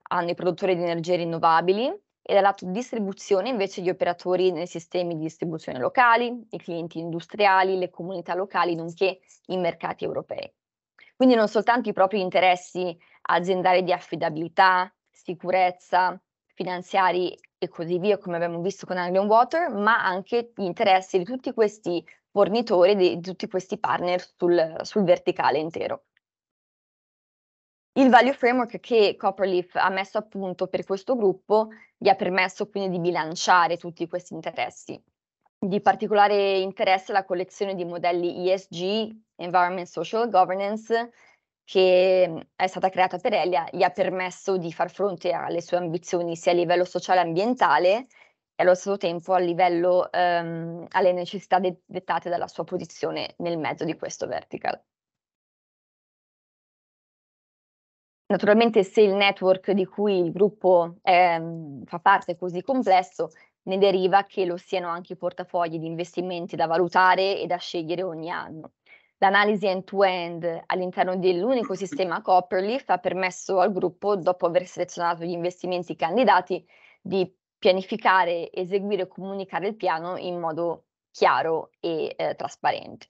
hanno i produttori di energie rinnovabili e dal lato distribuzione invece gli operatori nei sistemi di distribuzione locali, i clienti industriali, le comunità locali, nonché i mercati europei. Quindi non soltanto i propri interessi aziendali di affidabilità, sicurezza, finanziari e così via, come abbiamo visto con Anglian Water, ma anche gli interessi di tutti questi fornitori, di, di tutti questi partner sul, sul verticale intero. Il value framework che Copperleaf ha messo a punto per questo gruppo gli ha permesso quindi di bilanciare tutti questi interessi. Di particolare interesse la collezione di modelli ESG, Environment Social Governance, che mhmm, è stata creata per Elia gli ha permesso di far fronte alle sue ambizioni sia a livello sociale e ambientale e allo stesso tempo a livello ehm, alle necessità de- dettate dalla sua posizione nel mezzo di questo vertical. Naturalmente se il network di cui il gruppo ehm, fa parte è così complesso, ne deriva che lo siano anche i portafogli di investimenti da valutare e da scegliere ogni anno. L'analisi end-to-end all'interno dell'unico mm-hmm. sistema Copperleaf ha permesso al gruppo, dopo aver selezionato gli investimenti candidati, di pianificare, eseguire e comunicare il piano in modo chiaro e eh, trasparente.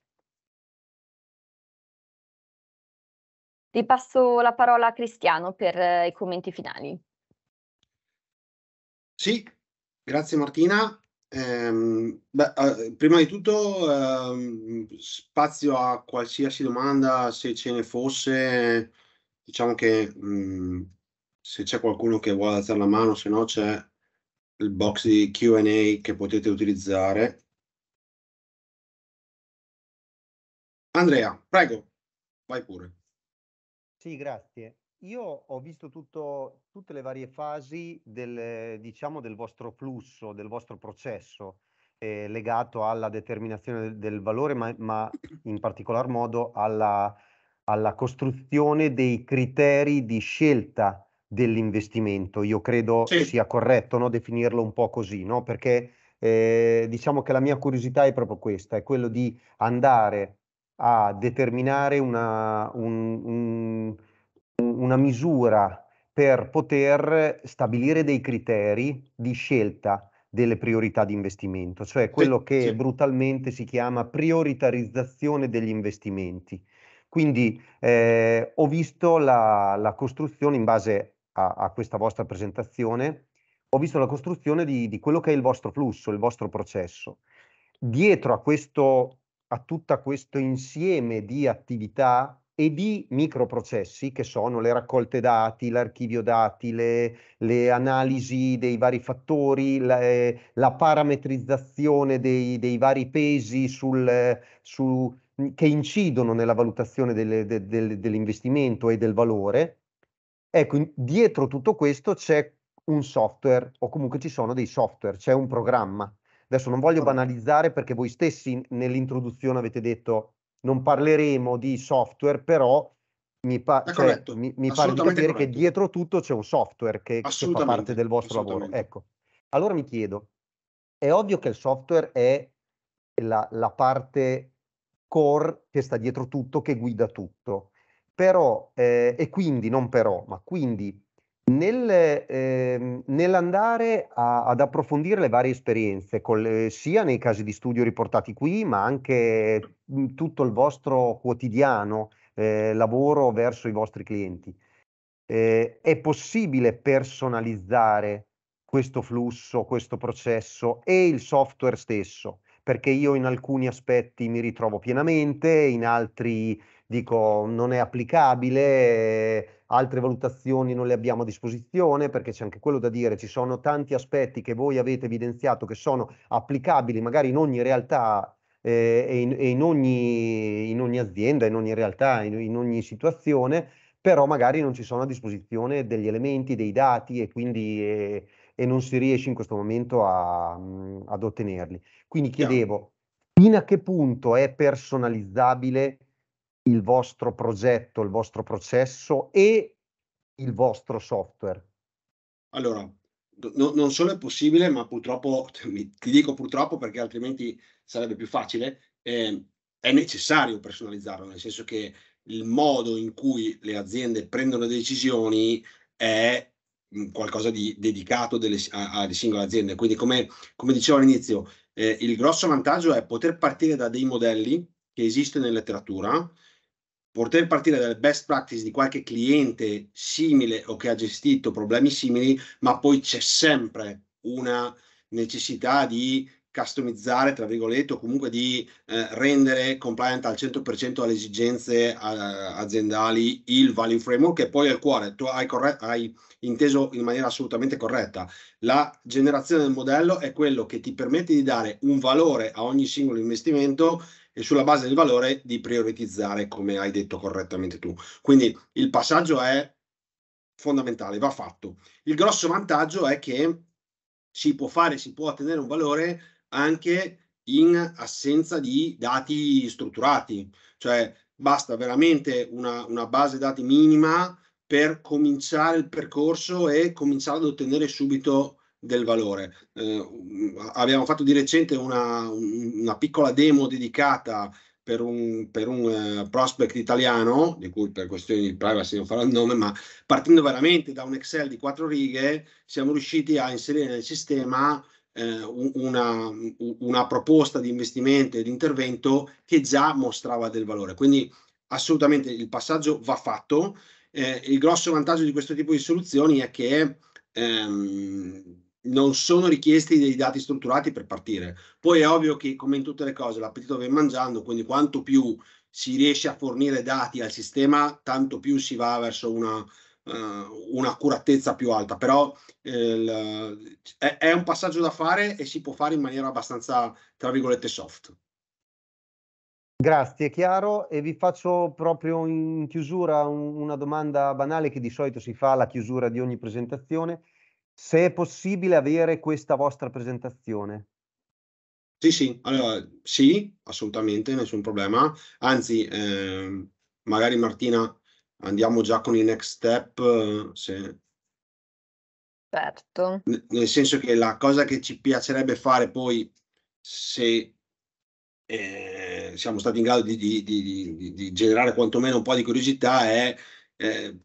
Ripasso la parola a Cristiano per eh, i commenti finali. Sì, grazie Martina. Eh, beh, prima di tutto eh, spazio a qualsiasi domanda se ce ne fosse, diciamo che mh, mm, se c'è qualcuno che vuole alzare la mano, se no c'è il box di QA che potete utilizzare. Andrea, prego, vai pure. Sì, grazie. Io ho visto tutto, tutte le varie fasi del, diciamo, del vostro flusso, del vostro processo eh, legato alla determinazione del, del valore, ma, ma, in particolar modo alla, alla, costruzione dei criteri di scelta dell'investimento. Io credo sì. sia corretto no, definirlo un po' così, no? perché eh, diciamo che la mia curiosità è proprio questa, è quello di andare a determinare una, un, un una misura per poter stabilire dei criteri di scelta delle priorità di investimento, cioè quello sì, che sì. brutalmente si chiama prioritarizzazione degli investimenti. Quindi eh, ho visto la, la, costruzione in base a, a, questa vostra presentazione, ho visto la costruzione di, di, quello che è il vostro flusso, il vostro processo. Dietro a questo, a tutto questo insieme di attività e di microprocessi che sono le raccolte dati, l'archivio dati, le, le analisi dei vari fattori, la, eh, la parametrizzazione dei, dei, vari pesi sul, su, che incidono nella valutazione delle, de, de, dell'investimento e del valore. Ecco, dietro tutto questo c'è un software o comunque ci sono dei software, c'è un programma. Adesso non voglio banalizzare perché voi stessi nell'introduzione avete detto non parleremo di software, però mi, pa- ah, cioè, mi, mi pare di capire corretto. che dietro tutto c'è un software che, che fa parte del vostro lavoro. Ecco, allora mi chiedo, è ovvio che il software è la, la parte core che sta dietro tutto, che guida tutto, però, eh, e quindi, non però, ma quindi nel, eh, nell'andare a, ad approfondire le varie esperienze, le, sia nei casi di studio riportati qui, ma anche tutto il vostro quotidiano eh, lavoro verso i vostri clienti, eh, è possibile personalizzare questo flusso, questo processo e il software stesso, perché io in alcuni aspetti mi ritrovo pienamente, in altri dico non è applicabile altre valutazioni non le abbiamo a disposizione perché c'è anche quello da dire, ci sono tanti aspetti che voi avete evidenziato che sono applicabili magari in ogni realtà eh, e, in, e in, ogni, in, ogni, azienda, in ogni realtà, in, in ogni situazione, però magari non ci sono a disposizione degli elementi, dei dati e quindi... Eh, e non si riesce in questo momento a, ad ottenerli. Quindi chiedevo, fino a che punto è personalizzabile il vostro progetto, il vostro processo e il vostro software? Allora, no, non solo è possibile, ma purtroppo, ti dico purtroppo perché altrimenti sarebbe più facile, eh, è necessario personalizzarlo, nel senso che il modo in cui le aziende prendono decisioni è mm, qualcosa di dedicato delle, a, alle singole aziende. Quindi, come, come dicevo all'inizio, eh, il grosso vantaggio è poter partire da dei modelli che esistono in letteratura poter partire dalle best practice di qualche cliente simile o che ha gestito problemi simili, ma poi c'è sempre una necessità di customizzare, tra virgolette, o comunque di eh, rendere compliant al 100% alle esigenze eh, aziendali il value framework, che poi è il cuore. Tu hai, corret- hai inteso in maniera assolutamente corretta. La generazione del modello è quello che ti permette di dare un valore a ogni singolo investimento e sulla base del valore di prioritizzare come hai detto correttamente tu. Quindi il passaggio è fondamentale, va fatto. Il grosso vantaggio è che si può fare, si può ottenere un valore anche in assenza di dati strutturati, cioè basta veramente una, una base dati minima per cominciare il percorso e cominciare ad ottenere subito del valore. Eh, abbiamo fatto di recente una, una piccola demo dedicata per un, per un uh, prospect italiano, di cui per questioni di privacy non farò il nome, ma partendo veramente da un Excel di quattro righe, siamo riusciti a inserire nel sistema eh, una, una, proposta di investimento e di intervento che già mostrava del valore. Quindi assolutamente il passaggio va fatto. Eh, il grosso vantaggio di questo tipo di soluzioni è che ehm, non sono richiesti dei dati strutturati per partire. Poi è ovvio che, come in tutte le cose, l'appetito viene mangiando, quindi quanto più si riesce a fornire dati al sistema, tanto più si va verso una, uh, un'accuratezza più alta. Però eh, è, è un passaggio da fare e si può fare in maniera abbastanza, tra virgolette, soft. Grazie, è chiaro. E vi faccio proprio in chiusura un, una domanda banale che di solito si fa alla chiusura di ogni presentazione se è possibile avere questa vostra presentazione. Sì, sì, allora sì, assolutamente, nessun problema. Anzi, eh, magari Martina andiamo già con i next step. Se... Certo. N- nel senso che la cosa che ci piacerebbe fare poi, se eh, siamo stati in grado di, di, di, di, generare quantomeno un po' di curiosità, è eh,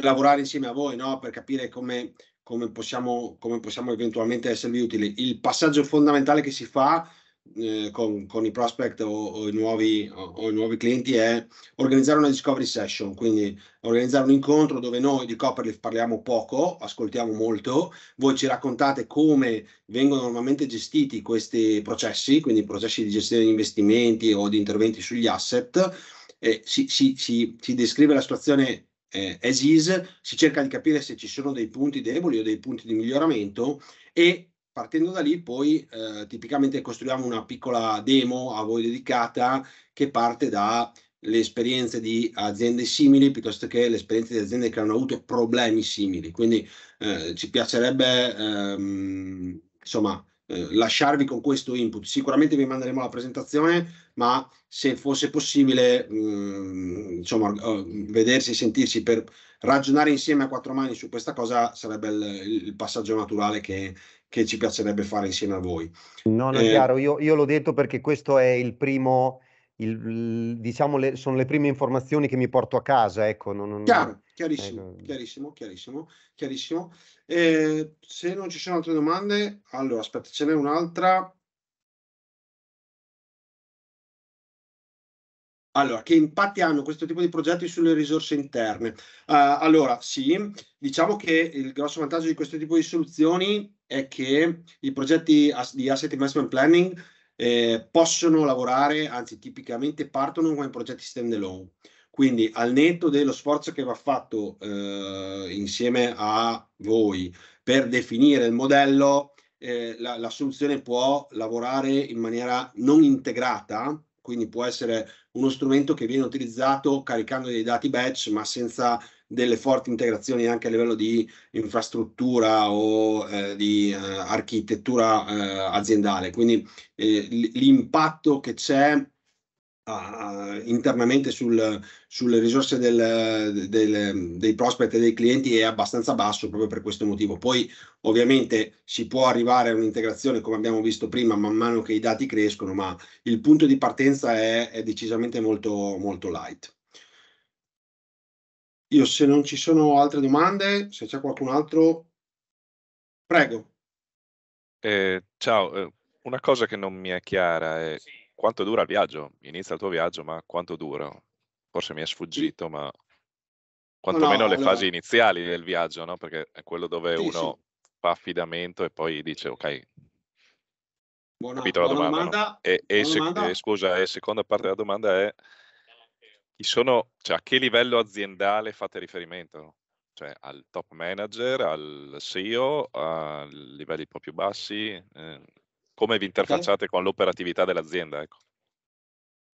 lavorare insieme a voi no? per capire come come possiamo, come possiamo eventualmente esservi utili. Il passaggio fondamentale che si fa eh, con, con, i prospect o, o, i nuovi, o, o, i nuovi, clienti è organizzare una discovery session, quindi organizzare un incontro dove noi di Copperleaf parliamo poco, ascoltiamo molto, voi ci raccontate come vengono normalmente gestiti questi processi, quindi processi di gestione di investimenti o di interventi sugli asset, e si, si, si, si descrive la situazione eh, as is, si cerca di capire se ci sono dei punti deboli o dei punti di miglioramento e partendo da lì poi eh, tipicamente costruiamo una piccola demo a voi dedicata che parte da le esperienze di aziende simili piuttosto che le esperienze di aziende che hanno avuto problemi simili. Quindi eh, ci piacerebbe ehm, insomma eh, lasciarvi con questo input. Sicuramente vi manderemo la presentazione, ma se fosse possibile, mh, mm, insomma, oh, vedersi e sentirsi per ragionare insieme a quattro mani su questa cosa sarebbe il, il passaggio naturale che, che, ci piacerebbe fare insieme a voi. No, no, eh, chiaro, io, io l'ho detto perché questo è il primo... Il, diciamo, le, sono le prime informazioni che mi porto a casa. Ecco, non, non... Chiaro, chiarissimo, eh, chiarissimo, chiarissimo, chiarissimo. E se non ci sono altre domande, allora aspetta, ce n'è un'altra. Allora, che impatti hanno questo tipo di progetti sulle risorse interne? Uh, allora, sì, diciamo che il grosso vantaggio di questo tipo di soluzioni è che i progetti di asset investment planning eh, possono lavorare, anzi tipicamente partono come progetti stand alone. Quindi al netto dello sforzo che va fatto eh, insieme a voi per definire il modello, eh, la, la, soluzione può lavorare in maniera non integrata, quindi può essere uno strumento che viene utilizzato caricando dei dati batch ma senza delle forti integrazioni anche a livello di infrastruttura o eh, di eh, architettura eh, aziendale. Quindi eh, l'impatto che c'è a, internamente sul, sulle risorse del, del, dei prospect e dei clienti è abbastanza basso proprio per questo motivo. Poi ovviamente si può arrivare a un'integrazione come abbiamo visto prima man mano che i dati crescono, ma il punto di partenza è, è decisamente molto, molto light. Io se non ci sono altre domande, se c'è qualcun altro, prego. Eh, ciao, eh, una cosa che non mi è chiara è sì quanto dura il viaggio? Inizia il tuo viaggio, ma quanto dura? Forse mi è sfuggito, ma quantomeno no, no, le allora... fasi iniziali del viaggio, no? Perché è quello dove sì, uno sì. fa affidamento e poi dice, ok, buona, capito la domanda. domanda e, e se, domanda. scusa, e seconda parte della domanda è, chi sono, cioè, a che livello aziendale fate riferimento? Cioè al top manager, al CEO, a livelli un po' più bassi? Eh, come vi interfacciate okay. con l'operatività dell'azienda. Ecco.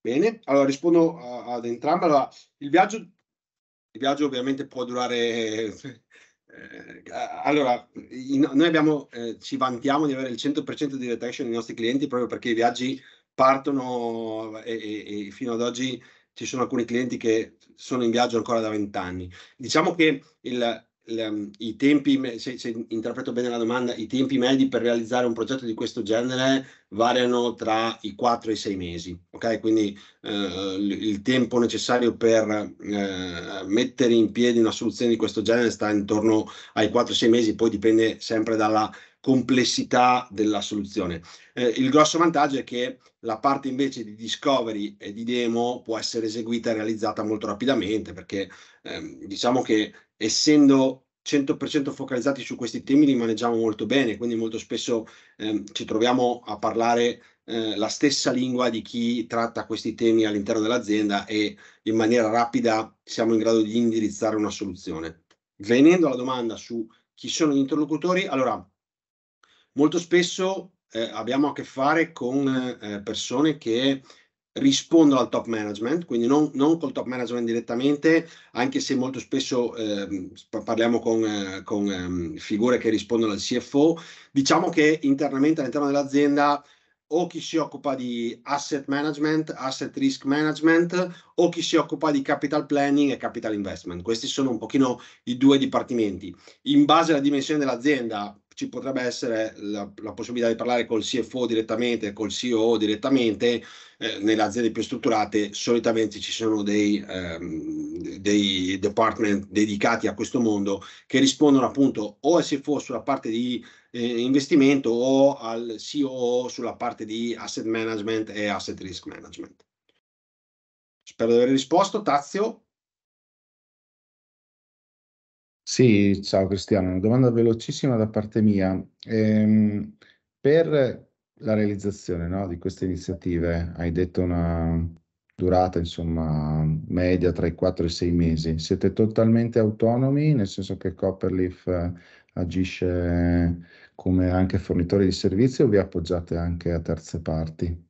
Bene, allora rispondo ad entrambe. Allora, il, viaggio, il viaggio ovviamente può durare Eh, eh allora, in, noi abbiamo, eh, ci vantiamo di avere il 100% di retention dei nostri clienti proprio perché i viaggi partono e, e, e, fino ad oggi ci sono alcuni clienti che sono in viaggio ancora da vent'anni. Diciamo che il, i tempi, se, se, interpreto bene la domanda, i tempi medi per realizzare un progetto di questo genere variano tra i 4 e i 6 mesi, ok? Quindi eh, il tempo necessario per eh, mettere in piedi una soluzione di questo genere sta intorno ai 4-6 mesi, poi dipende sempre dalla complessità della soluzione. Eh, il grosso vantaggio è che la parte invece di discovery e di demo può essere eseguita e realizzata molto rapidamente perché ehm, diciamo che essendo 100% focalizzati su questi temi li maneggiamo molto bene, quindi molto spesso ehm, ci troviamo a parlare eh, la stessa lingua di chi tratta questi temi all'interno dell'azienda e in maniera rapida siamo in grado di indirizzare una soluzione. Venendo alla domanda su chi sono gli interlocutori, allora molto spesso eh, abbiamo a che fare con eh, persone che rispondono al top management, quindi non, non, col top management direttamente, anche se molto spesso eh, parliamo con, eh, con eh, figure che rispondono al CFO, diciamo che internamente all'interno dell'azienda o chi si occupa di asset management, asset risk management o chi si occupa di capital planning e capital investment. Questi sono un pochino i due dipartimenti. In base alla dimensione dell'azienda, ci potrebbe essere la, la, possibilità di parlare col CFO direttamente, col CEO direttamente, eh, nelle aziende più strutturate solitamente ci sono dei, ehm, dei department dedicati a questo mondo che rispondono appunto o al CFO sulla parte di eh, investimento o al CEO sulla parte di asset management e asset risk management. Spero di aver risposto, Tazio. Sì, ciao Cristiano, una domanda velocissima da parte mia. Ehm, per la realizzazione, no, di queste iniziative, hai detto una durata, insomma, media tra i 4 e i 6 mesi. Siete totalmente autonomi, nel senso che Copperleaf eh, agisce come anche fornitore di servizi o vi appoggiate anche a terze parti?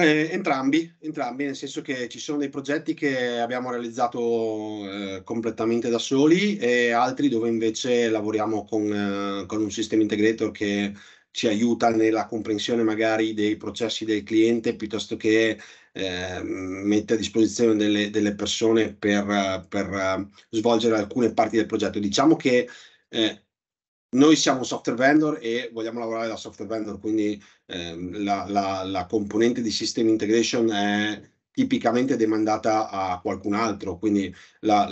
Eh, entrambi, entrambi, nel senso che ci sono dei progetti che abbiamo realizzato eh, completamente da soli e altri dove invece lavoriamo con, eh, con un sistema integrator che ci aiuta nella comprensione magari dei processi del cliente piuttosto che eh, mette a disposizione delle, delle persone per, per, eh, svolgere alcune parti del progetto. Diciamo che eh, noi siamo software vendor e vogliamo lavorare da software vendor, quindi ehm, la, la, la, componente di system integration è tipicamente demandata a qualcun altro, quindi la,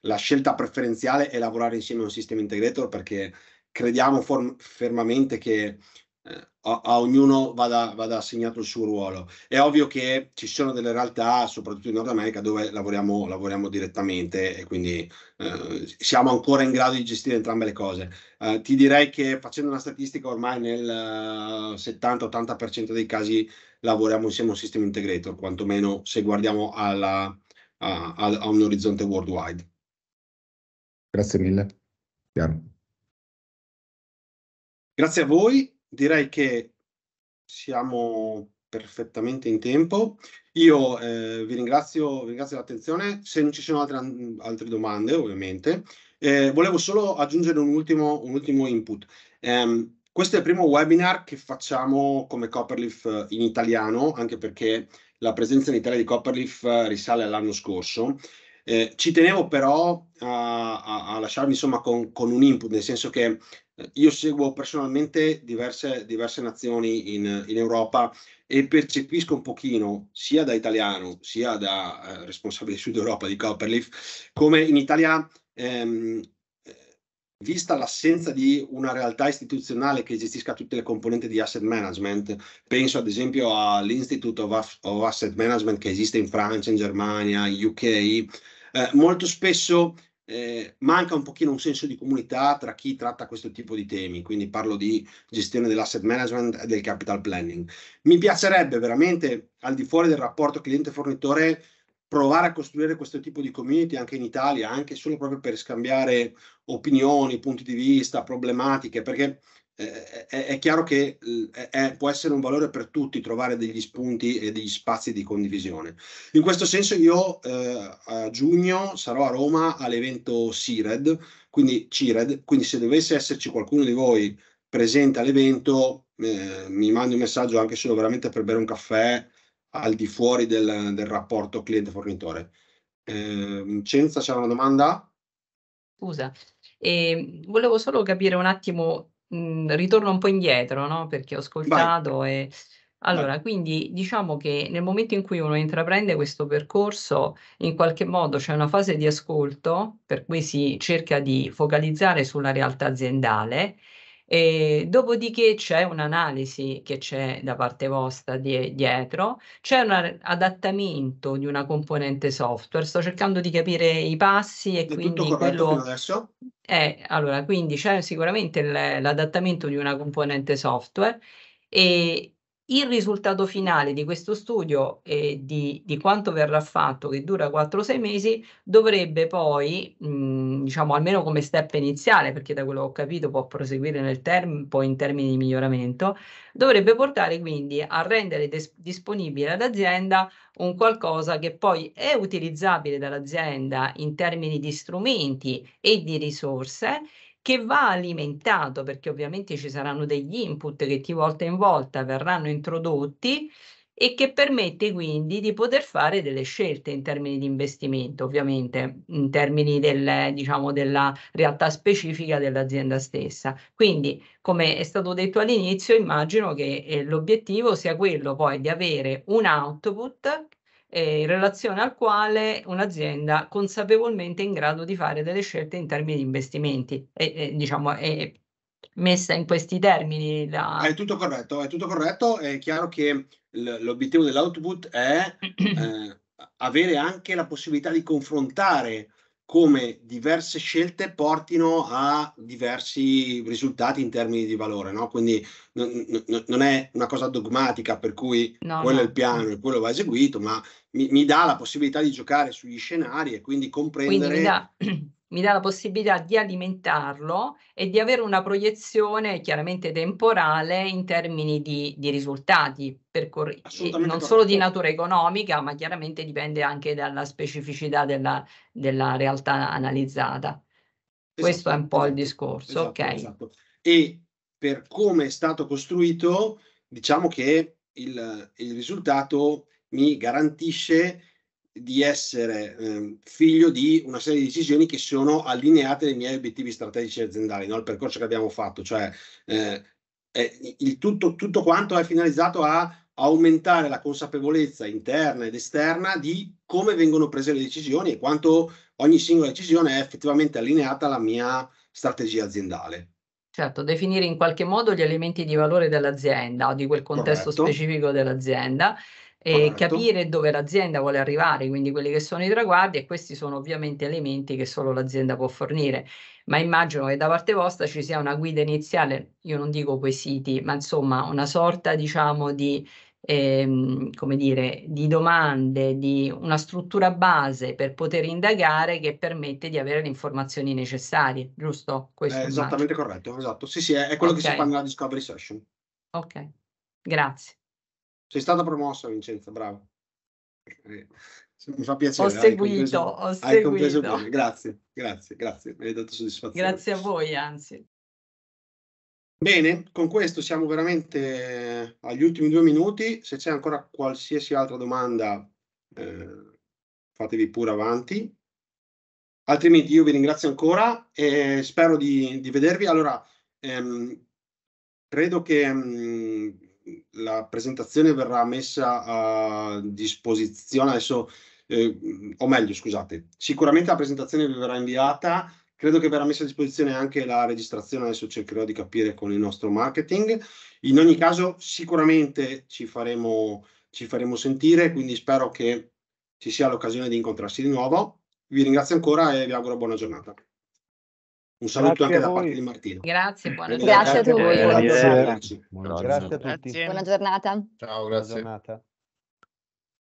la scelta preferenziale è lavorare insieme a un system integrator perché crediamo fermamente che eh, a, a, ognuno vada, vada, assegnato il suo ruolo. È ovvio che ci sono delle realtà, soprattutto in Nord America, dove lavoriamo, lavoriamo direttamente e quindi eh, siamo ancora in grado di gestire entrambe le cose. Eh, ti direi che facendo una statistica ormai nel 70-80% eh, dei casi lavoriamo insieme a un sistema integrator, quantomeno se guardiamo alla, a, a un orizzonte worldwide. Grazie mille. Chiaro. Grazie a voi direi che siamo perfettamente in tempo. Io eh, vi ringrazio, vi ringrazio dell'attenzione. Se non ci sono altre, altre domande, ovviamente, eh, volevo solo aggiungere un ultimo, un ultimo input. Um, questo è il primo webinar che facciamo come Copperleaf in italiano, anche perché la presenza in Italia di Copperleaf risale all'anno scorso. Eh, ci tenevo però a, a, a lasciarvi insomma con, con, un input, nel senso che io seguo personalmente diverse, diverse nazioni in, in, Europa e percepisco un pochino, sia da italiano sia da eh, responsabile Sud Europa di Copperleaf, come in Italia, ehm, eh, vista l'assenza di una realtà istituzionale che gestisca tutte le componenti di asset management, penso ad esempio all'Institute of, of Asset Management che esiste in Francia, in Germania, in UK, eh, molto spesso eh, manca un pochino un senso di comunità tra chi tratta questo tipo di temi, quindi parlo di gestione dell'asset management e del capital planning. Mi piacerebbe veramente, al di fuori del rapporto cliente-fornitore, provare a costruire questo tipo di community anche in Italia, anche solo proprio per scambiare opinioni, punti di vista, problematiche, perché eh, è, è, chiaro che eh, è, può essere un valore per tutti trovare degli spunti e degli spazi di condivisione. In questo senso io eh, a giugno sarò a Roma all'evento CIRED, quindi, CIRED, quindi se dovesse esserci qualcuno di voi presente all'evento, eh, mi mandi un messaggio anche solo veramente per bere un caffè al di fuori del, del rapporto cliente-fornitore. Vincenza, ehm, c'è una domanda? Scusa, e ehm, volevo solo capire un attimo Mhmm, ritorno un po' indietro, no? Perché ho ascoltato Vai. e... Allora, Vai. quindi diciamo che nel momento in cui uno intraprende questo percorso, in qualche modo c'è una fase di ascolto, per cui si cerca di focalizzare sulla realtà aziendale e dopodiché c'è un'analisi che c'è da parte vostra di, dietro, c'è un adattamento di una componente software, sto cercando di capire i passi e è quindi quello... Adesso? Eh, allora, quindi c'è sicuramente l'adattamento di una componente software e, il risultato finale di questo studio e di, di quanto verrà fatto, che dura 4-6 mesi, dovrebbe poi, mh, mm, diciamo almeno come step iniziale, perché da quello che ho capito può proseguire nel tempo in termini di miglioramento, dovrebbe portare quindi a rendere des- disponibile all'azienda un qualcosa che poi è utilizzabile dall'azienda in termini di strumenti e di risorse che va alimentato perché ovviamente ci saranno degli input che di volta in volta verranno introdotti e che permette quindi di poter fare delle scelte in termini di investimento, ovviamente in termini del, diciamo, della realtà specifica dell'azienda stessa. Quindi, come è stato detto all'inizio, immagino che eh, l'obiettivo sia quello poi di avere un output eh, in relazione al quale un'azienda consapevolmente è in grado di fare delle scelte in termini di investimenti. E, e diciamo, è messa in questi termini. Da... È tutto corretto, è tutto corretto. È chiaro che l- l'obiettivo dell'output è eh, avere anche la possibilità di confrontare come diverse scelte portino a diversi risultati in termini di valore, no? Quindi n- n- non è una cosa dogmatica per cui no, quello no. è il piano e quello va eseguito, ma mi, mi, dà la possibilità di giocare sugli scenari e quindi comprendere quindi mi dà la possibilità di alimentarlo e di avere una proiezione chiaramente temporale in termini di, di risultati, percorri- non corretto. solo di natura economica, ma chiaramente dipende anche dalla specificità della, della realtà analizzata. Esatto, Questo è un po' esatto, il discorso. Esatto, okay. esatto. E per come è stato costruito, diciamo che il, il risultato mi garantisce di essere eh, figlio di una serie di decisioni che sono allineate ai miei obiettivi strategici aziendali, no? il percorso che abbiamo fatto, cioè eh, tutto, tutto, quanto è finalizzato a aumentare la consapevolezza interna ed esterna di come vengono prese le decisioni e quanto ogni singola decisione è effettivamente allineata alla mia strategia aziendale. Certo, definire in qualche modo gli elementi di valore dell'azienda o di quel contesto Corretto. specifico dell'azienda eh, capire dove l'azienda vuole arrivare, quindi quelli che sono i traguardi e questi sono ovviamente elementi che solo l'azienda può fornire. Ma immagino che da parte vostra ci sia una guida iniziale, io non dico quei siti, ma insomma una sorta diciamo di Ehm, come dire, di domande, di una struttura base per poter indagare che permette di avere le informazioni necessarie, giusto? Questo è eh, esattamente corretto, esatto. Sì, sì, è, quello okay. che si fa nella discovery session. Ok, grazie. Sei stata promossa, Vincenzo, bravo. Eh, mi fa piacere. Ho seguito, ho seguito. Bene. Grazie, grazie, grazie. Mi hai dato soddisfazione. Grazie a voi, anzi. Bene, con questo siamo veramente agli ultimi due minuti. Se c'è ancora qualsiasi altra domanda, eh, fatevi pure avanti. Altrimenti io vi ringrazio ancora e spero di, di vedervi. Allora, ehm, credo che ehm, la presentazione verrà messa a disposizione adesso, eh, o meglio, scusate, sicuramente la presentazione vi verrà inviata, credo che verrà messa a disposizione anche la registrazione, adesso cercherò di capire con il nostro marketing. In ogni caso, sicuramente ci faremo, ci faremo sentire, quindi spero che ci sia l'occasione di incontrarsi di nuovo. Vi ringrazio ancora e vi auguro buona giornata. Un saluto grazie anche da parte di Martino. Grazie, buona grazie, grazie a tutti. Grazie. Grazie. Buona giornata. Buona giornata. Ciao, grazie. Buona giornata.